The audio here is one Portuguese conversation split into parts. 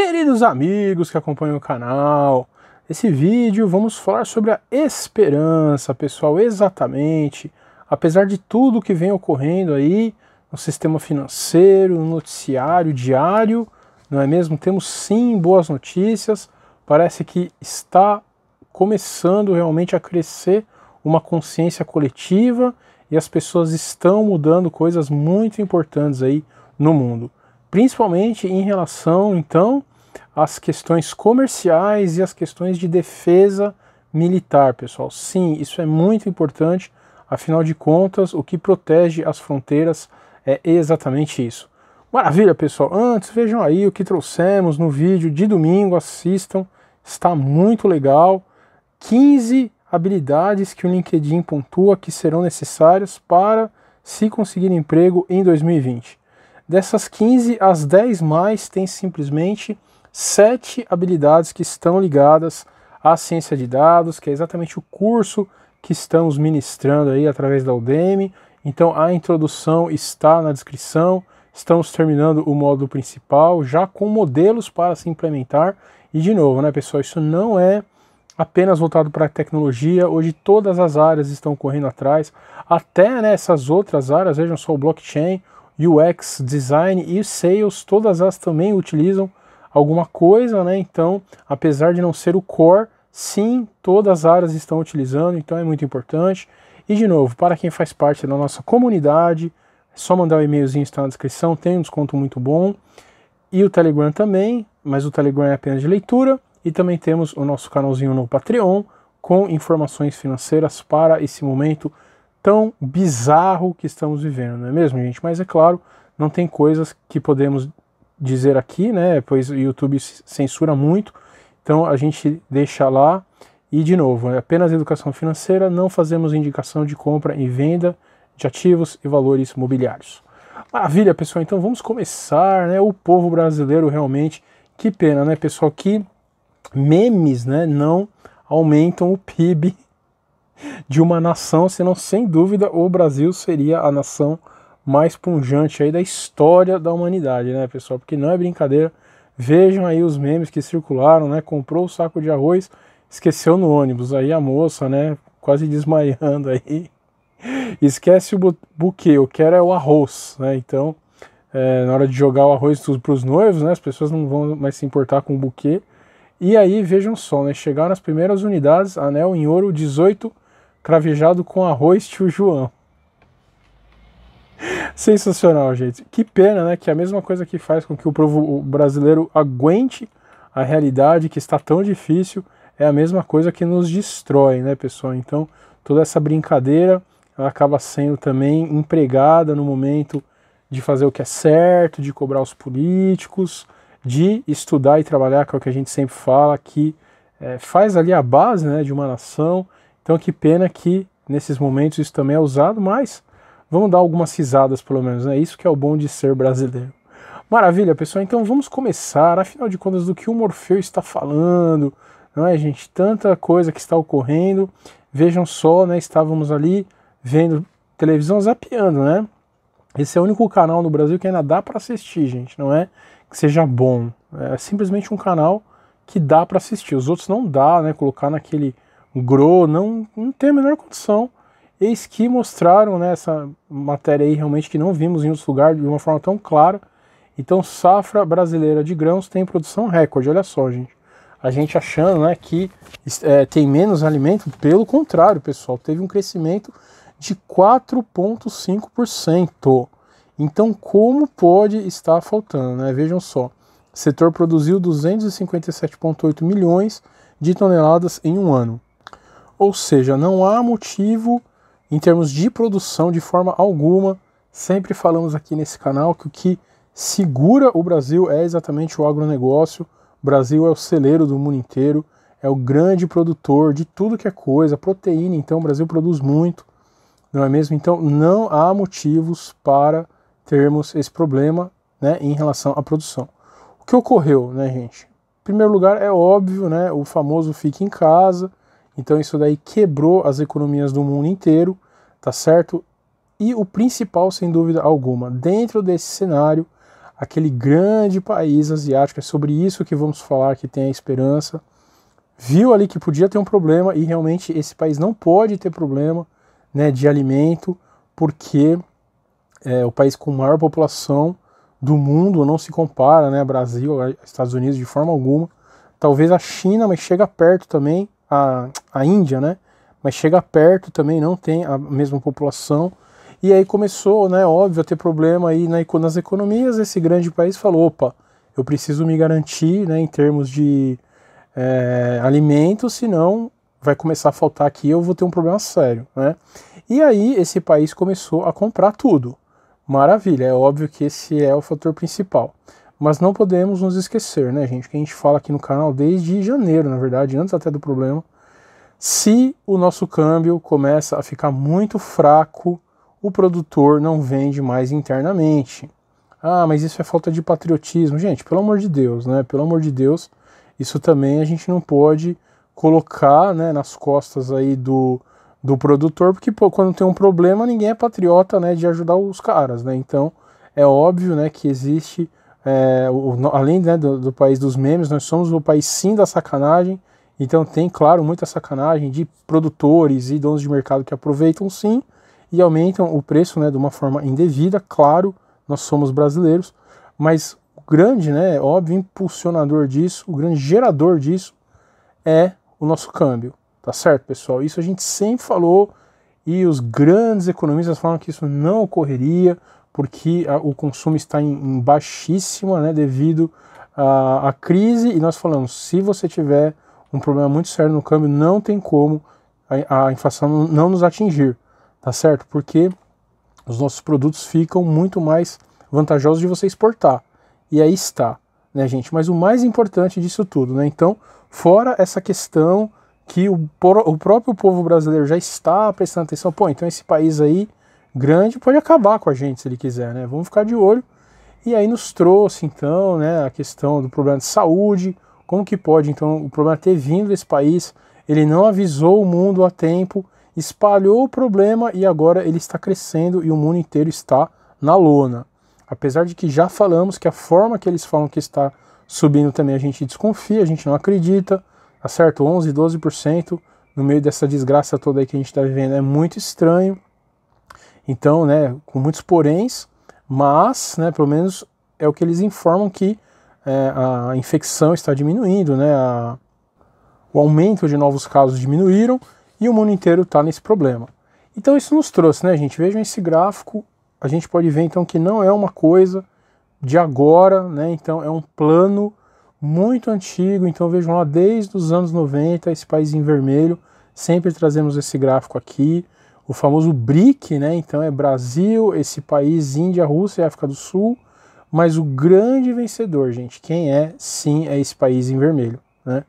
Queridos amigos que acompanham o canal, nesse vídeo vamos falar sobre a esperança, pessoal, exatamente. Apesar de tudo que vem ocorrendo aí no sistema financeiro, no noticiário diário, não é mesmo? Temos sim boas notícias, parece que está começando realmente a crescer uma consciência coletiva e as pessoas estão mudando coisas muito importantes aí no mundo principalmente em relação, então, às questões comerciais e às questões de defesa militar, pessoal. Sim, isso é muito importante, afinal de contas, o que protege as fronteiras é exatamente isso. Maravilha, pessoal! Antes, vejam aí o que trouxemos no vídeo de domingo, assistam, está muito legal. 15 habilidades que o LinkedIn pontua que serão necessárias para se conseguir emprego em 2020. Dessas 15, as 10 mais têm simplesmente 7 habilidades que estão ligadas à ciência de dados, que é exatamente o curso que estamos ministrando aí através da Udemy. Então a introdução está na descrição. Estamos terminando o módulo principal já com modelos para se implementar. E de novo, né, pessoal, isso não é apenas voltado para a tecnologia. Hoje todas as áreas estão correndo atrás, até né, essas outras áreas, vejam só o blockchain, UX design e sales, todas elas também utilizam alguma coisa, né? Então, apesar de não ser o core, sim, todas as áreas estão utilizando, então é muito importante. E de novo, para quem faz parte da nossa comunidade, é só mandar o um e-mailzinho está na descrição, tem um desconto muito bom. E o Telegram também, mas o Telegram é apenas de leitura. E também temos o nosso canalzinho no Patreon com informações financeiras para esse momento tão bizarro que estamos vivendo, não é mesmo, gente? Mas é claro, não tem coisas que podemos dizer aqui, né? Pois o YouTube censura muito, então a gente deixa lá. E de novo, é apenas educação financeira, não fazemos indicação de compra e venda de ativos e valores mobiliários. Maravilha, pessoal. Então vamos começar, né? O povo brasileiro realmente, que pena, né, pessoal, que memes, né, não aumentam o PIB de uma nação, senão sem dúvida o Brasil seria a nação mais punjante aí da história da humanidade, né, pessoal? Porque não é brincadeira. Vejam aí os memes que circularam, né? Comprou o saco de arroz, esqueceu no ônibus, aí a moça, né, quase desmaiando aí. Esquece o buquê, o que era é o arroz, né? Então, é, na hora de jogar o arroz para os noivos, né, as pessoas não vão mais se importar com o buquê. E aí, vejam só, né, chegaram as primeiras unidades, anel em ouro, 18 Cravejado com arroz, tio João. Sensacional, gente. Que pena, né? Que é a mesma coisa que faz com que o povo brasileiro aguente a realidade que está tão difícil é a mesma coisa que nos destrói, né, pessoal? Então, toda essa brincadeira acaba sendo também empregada no momento de fazer o que é certo, de cobrar os políticos, de estudar e trabalhar, que é o que a gente sempre fala, que é, faz ali a base né, de uma nação, então que pena que nesses momentos isso também é usado, mas vamos dar algumas risadas pelo menos, né? Isso que é o bom de ser brasileiro. Maravilha, pessoal. Então vamos começar, afinal de contas, do que o Morfeu está falando, não é, gente? Tanta coisa que está ocorrendo. Vejam só, né? Estávamos ali vendo televisão zapeando, né? Esse é o único canal no Brasil que ainda dá para assistir, gente. Não é que seja bom. É simplesmente um canal que dá para assistir. Os outros não dá, né? Colocar naquele Gro, não, não tem a menor condição. Eis que mostraram né, matéria aí realmente que não vimos em outros lugares de uma forma tão clara. Então, safra brasileira de grãos tem produção recorde, olha só, gente. A gente achando né, que é, tem menos alimento, pelo contrário, pessoal, teve um crescimento de 4,5%. Então, como pode estar faltando? Né? Vejam só: o setor produziu 257,8 milhões de toneladas em um ano ou seja, não há motivo em termos de produção de forma alguma. Sempre falamos aqui nesse canal que o que segura o Brasil é exatamente o agronegócio. O Brasil é o celeiro do mundo inteiro, é o grande produtor de tudo que é coisa, proteína, então o Brasil produz muito, não é mesmo? Então não há motivos para termos esse problema né, em relação à produção. O que ocorreu, né, gente? Em primeiro lugar, é óbvio, né, o famoso fique em casa, então isso daí quebrou as economias do mundo inteiro, tá certo? E o principal, sem dúvida alguma, dentro desse cenário, aquele grande país asiático, é sobre isso que vamos falar que tem a esperança, viu ali que podia ter um problema e realmente esse país não pode ter problema né, de alimento, porque é o país com maior população do mundo, não se compara, né, Brasil, Estados Unidos de forma alguma, talvez a China, mas chega perto também, a, a Índia, né? Mas chega perto também, não tem a mesma população. E aí começou, né, óbvio, a ter problema aí na nas economias. Esse grande país falou: opa, eu preciso me garantir né, em termos de é, alimentos, senão vai começar a faltar aqui eu vou ter um problema sério. Né? E aí esse país começou a comprar tudo. Maravilha, é óbvio que esse é o fator principal. Mas não podemos nos esquecer, né, gente, que a gente fala aqui no canal desde janeiro, na verdade, antes até do problema. Se o nosso câmbio começa a ficar muito fraco, o produtor não vende mais internamente. Ah, mas isso é falta de patriotismo. Gente, pelo amor de Deus, né? Pelo amor de Deus, isso também a gente não pode colocar né, nas costas aí do, do produtor, porque pô, quando tem um problema, ninguém é patriota né, de ajudar os caras, né? Então, é óbvio né, que existe é, o, além né, do, do, país dos memes, nós somos o país sim da sacanagem. Então tem, claro, muita sacanagem de produtores e donos de mercado que aproveitam sim e aumentam o preço né, de uma forma indevida. Claro, nós somos brasileiros, mas o grande, né, óbvio, impulsionador disso, o grande gerador disso é o nosso câmbio. Tá certo, pessoal? Isso a gente sempre falou e os grandes economistas falam que isso não ocorreria, porque a, ah, o consumo está em, em baixíssima né, devido à crise. E nós falamos, se você tiver um problema muito sério no câmbio, não tem como a, a inflação não nos atingir, tá certo? Porque os nossos produtos ficam muito mais vantajosos de você exportar. E aí está, né, gente? Mas o mais importante disso tudo, né? Então, fora essa questão que o, o próprio povo brasileiro já está prestando atenção, pô, então esse país aí grande pode acabar com a gente se ele quiser, né? Vamos ficar de olho. E aí nos trouxe então, né, a questão do problema de saúde, como que pode então o problema ter vindo desse país? Ele não avisou o mundo a tempo, espalhou o problema e agora ele está crescendo e o mundo inteiro está na lona. Apesar de que já falamos que a forma que eles falam que está subindo também a gente desconfia, a gente não acredita, tá certo? 11, 12% no meio dessa desgraça toda aí que a gente está vivendo é muito estranho. Então, né, com muitos poréns, mas, né, pelo menos é o que eles informam que é, a infecção está diminuindo, né, a, o aumento de novos casos diminuíram e o mundo inteiro está nesse problema. Então isso nos trouxe, né, gente? Vejam esse gráfico, a gente pode ver então que não é uma coisa de agora, né? Então é um plano muito antigo. Então vejam lá, desde os anos 90, esse país em vermelho, sempre trazemos esse gráfico aqui o famoso BRIC, né? Então é Brasil, esse país, Índia, Rússia e África do Sul. Mas o grande vencedor, gente, quem é? Sim, é esse país em vermelho, né?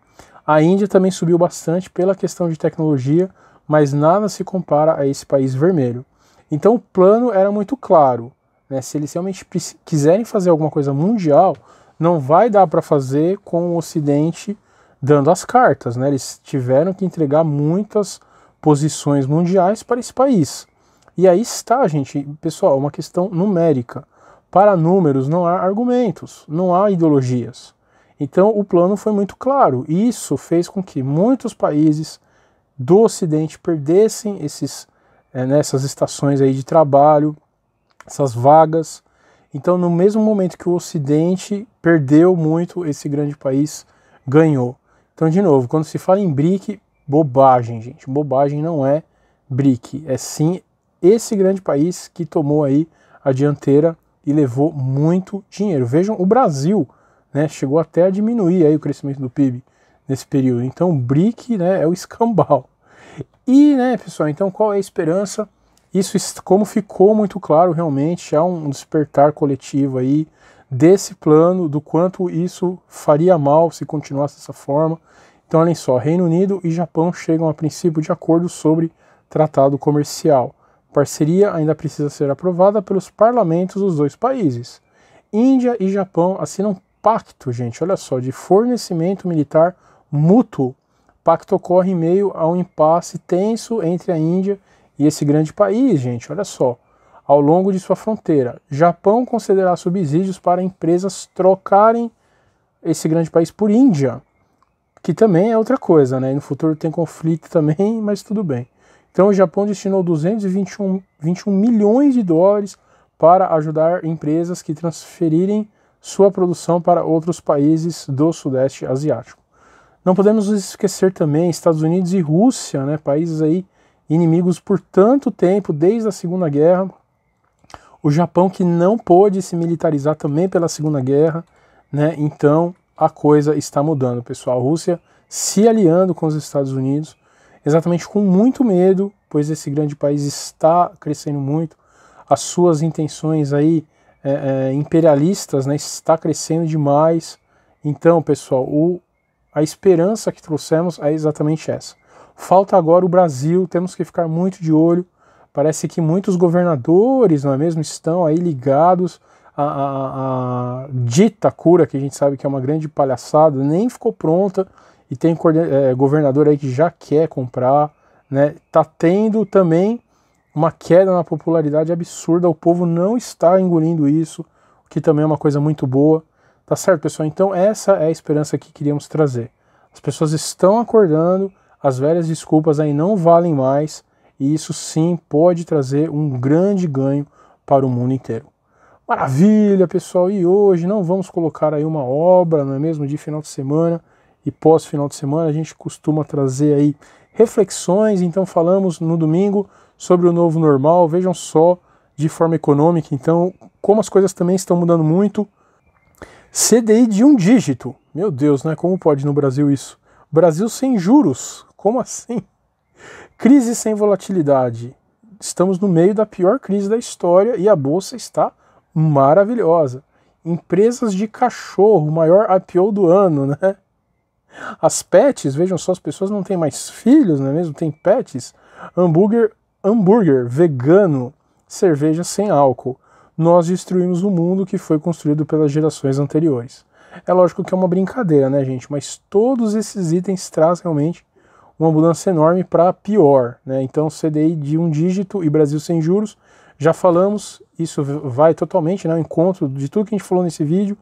A Índia também subiu bastante pela questão de tecnologia, mas nada se compara a esse país vermelho. Então o plano era muito claro, né? Se eles realmente quiserem fazer alguma coisa mundial, não vai dar para fazer com o Ocidente dando as cartas, né? Eles tiveram que entregar muitas posições mundiais para esse país. E aí está, gente, pessoal, uma questão numérica. Para números não há argumentos, não há ideologias. Então o plano foi muito claro. isso fez com que muitos países do Ocidente perdessem esses, eh, é, né, nessas estações aí de trabalho, essas vagas. Então, no mesmo momento que o Ocidente perdeu muito, esse grande país ganhou. Então, de novo, quando se fala em BRIC, Bobagem, gente. Bobagem não é BRIC. É sim esse grande país que tomou aí a dianteira e levou muito dinheiro. Vejam, o Brasil né, chegou até a diminuir aí o crescimento do PIB nesse período. Então, BRIC né, é o escambau. E, né, pessoal, então qual é a esperança? Isso, como ficou muito claro, realmente há um despertar coletivo aí desse plano, do quanto isso faria mal se continuasse dessa forma então, olhem só, Reino Unido e Japão chegam a princípio de acordo sobre tratado comercial. parceria ainda precisa ser aprovada pelos parlamentos dos dois países. Índia e Japão assinam pacto, gente, olha só, de fornecimento militar mútuo. pacto ocorre em meio a um impasse tenso entre a Índia e esse grande país, gente, olha só. Ao longo de sua fronteira, Japão concederá subsídios para empresas trocarem esse grande país por Índia que também é outra coisa, né? E no futuro tem conflito também, mas tudo bem. Então o Japão destinou 221 21 milhões de dólares para ajudar empresas que transferirem sua produção para outros países do Sudeste Asiático. Não podemos esquecer também Estados Unidos e Rússia, né, países aí inimigos por tanto tempo, desde a Segunda Guerra. O Japão que não pôde se militarizar também pela Segunda Guerra, né? Então, a coisa está mudando, pessoal. A Rússia se aliando com os Estados Unidos, exatamente com muito medo, pois esse grande país está crescendo muito, as suas intenções aí é, é, imperialistas né, está crescendo demais. Então, pessoal, o, a esperança que trouxemos é exatamente essa. Falta agora o Brasil, temos que ficar muito de olho. Parece que muitos governadores, não é mesmo, estão aí ligados a, a, a, dita cura, que a gente sabe que é uma grande palhaçada, nem ficou pronta e tem é, governador aí que já quer comprar, né? Tá tendo também uma queda na popularidade absurda, o povo não está engolindo isso, o que também é uma coisa muito boa. Tá certo, pessoal? Então essa é a esperança que queríamos trazer. As pessoas estão acordando, as velhas desculpas aí não valem mais, e isso sim pode trazer um grande ganho para o mundo inteiro. Maravilha, pessoal! E hoje não vamos colocar aí uma obra, não é mesmo? De final de semana e pós-final de semana, a gente costuma trazer aí reflexões. Então, falamos no domingo sobre o novo normal, vejam só de forma econômica, então, como as coisas também estão mudando muito. CDI de um dígito, meu Deus, né? Como pode no Brasil isso? Brasil sem juros, como assim? Crise sem volatilidade. Estamos no meio da pior crise da história e a bolsa está maravilhosa. Empresas de cachorro, maior IPO do ano, né? As pets, vejam só, as pessoas não têm mais filhos, não é mesmo? Tem pets. Hambúrguer, hambúrguer vegano, cerveja sem álcool. Nós destruímos o mundo que foi construído pelas gerações anteriores. É lógico que é uma brincadeira, né, gente? Mas todos esses itens trazem realmente uma mudança enorme para pior, né? Então, CDI de um dígito e Brasil sem juros já falamos, isso vai totalmente né, ao encontro de tudo que a gente falou nesse vídeo.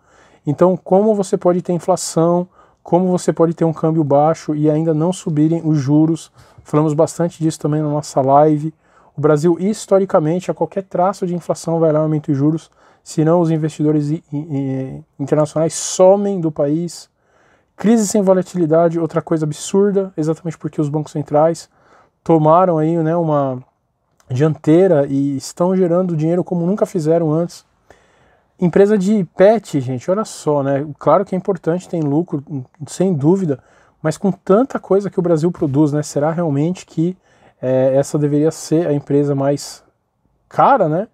Então, como você pode ter inflação, como você pode ter um câmbio baixo e ainda não subirem os juros. Falamos bastante disso também na nossa live. O Brasil, historicamente, a qualquer traço de inflação vai lá aumento os juros, senão os investidores internacionais somem do país. Crise sem volatilidade, outra coisa absurda, exatamente porque os bancos centrais tomaram aí né, uma, dianteira e estão gerando dinheiro como nunca fizeram antes. Empresa de pet, gente, olha só, né? Claro que é importante, tem lucro, sem dúvida, mas com tanta coisa que o Brasil produz, né? Será realmente que é, essa deveria ser a empresa mais cara, né?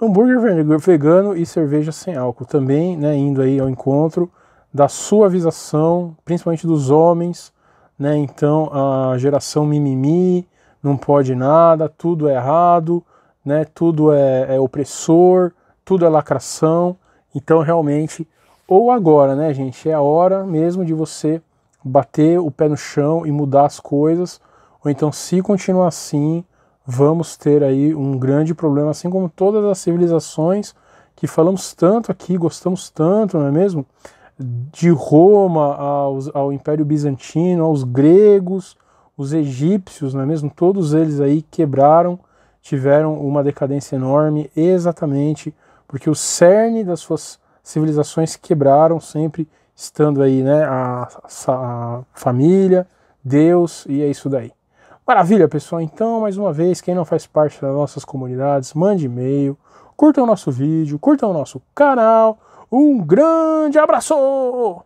Hambúrguer vegano e cerveja sem álcool também, né? Indo aí ao encontro da suavização, principalmente dos homens, né? Então a geração mimimi, não pode nada, tudo é errado, né? Tudo é, é opressor, tudo é lacração. Então realmente ou agora, né, gente, é a hora mesmo de você bater o pé no chão e mudar as coisas, ou então se continuar assim, vamos ter aí um grande problema, assim como todas as civilizações que falamos tanto aqui, gostamos tanto, não é mesmo? De Roma aos, ao Império Bizantino, aos gregos, os egípcios, não é mesmo? Todos eles aí quebraram, tiveram uma decadência enorme, exatamente porque o cerne das suas civilizações quebraram sempre estando aí, né, a, a família, Deus e é isso daí. Maravilha, pessoal. Então, mais uma vez, quem não faz parte das nossas comunidades, mande e-mail, curta o nosso vídeo, curta o nosso canal. Um grande abraço!